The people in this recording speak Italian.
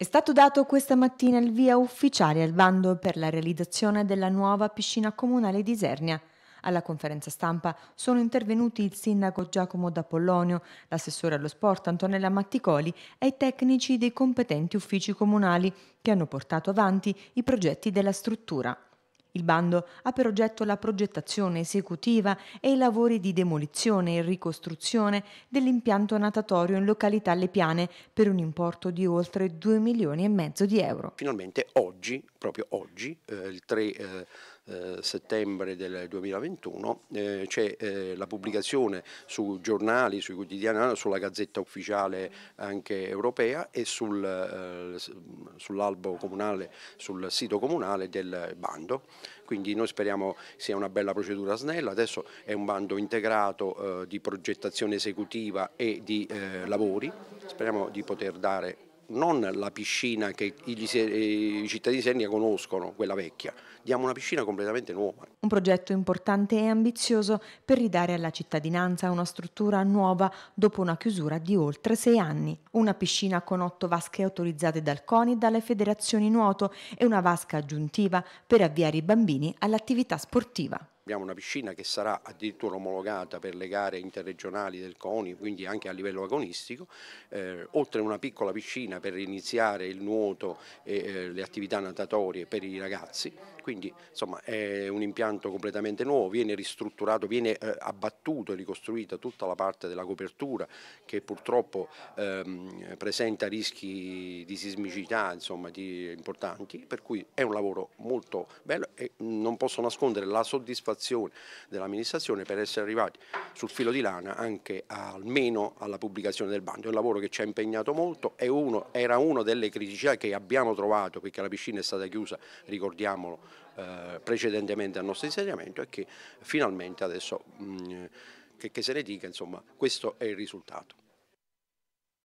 È stato dato questa mattina il via ufficiale al bando per la realizzazione della nuova piscina comunale di Isernia. Alla conferenza stampa sono intervenuti il sindaco Giacomo D'Apollonio, l'assessore allo sport Antonella Matticoli e i tecnici dei competenti uffici comunali che hanno portato avanti i progetti della struttura. Il bando ha per oggetto la progettazione esecutiva e i lavori di demolizione e ricostruzione dell'impianto natatorio in località Le Piane per un importo di oltre 2 milioni e mezzo di euro. Finalmente oggi, proprio oggi, eh, il 3 eh, eh, settembre del 2021 eh, c'è eh, la pubblicazione su giornali, sui quotidiani, sulla gazzetta ufficiale anche europea e sul eh, sull'albo comunale, sul sito comunale del bando. Quindi noi speriamo sia una bella procedura snella, adesso è un bando integrato eh, di progettazione esecutiva e di eh, lavori, speriamo di poter dare non la piscina che i eh, cittadini Sernia conoscono, quella vecchia, diamo una piscina completamente nuova. Un progetto importante e ambizioso per ridare alla cittadinanza una struttura nuova dopo una chiusura di oltre sei anni. Una piscina con otto vasche autorizzate dal CONI e dalle federazioni nuoto e una vasca aggiuntiva per avviare i bambini all'attività sportiva abbiamo una piscina che sarà addirittura omologata per le gare interregionali del CONI, quindi anche a livello agonistico, eh, oltre a una piccola piscina per iniziare il nuoto e eh, le attività natatorie per i ragazzi, quindi insomma è un impianto completamente nuovo, viene ristrutturato, viene eh, abbattuto e ricostruita tutta la parte della copertura che purtroppo ehm, presenta rischi di sismicità insomma, di, importanti, per cui è un lavoro molto bello e non posso nascondere la soddisfazione soddisfazione dell'amministrazione per essere arrivati sul filo di lana anche almeno alla pubblicazione del bando. È un lavoro che ci ha impegnato molto, uno, era una delle criticità che abbiamo trovato perché la piscina è stata chiusa, ricordiamolo, eh, precedentemente al nostro insediamento e che finalmente adesso, mh, mm, che, che se ne dica, insomma, questo è il risultato.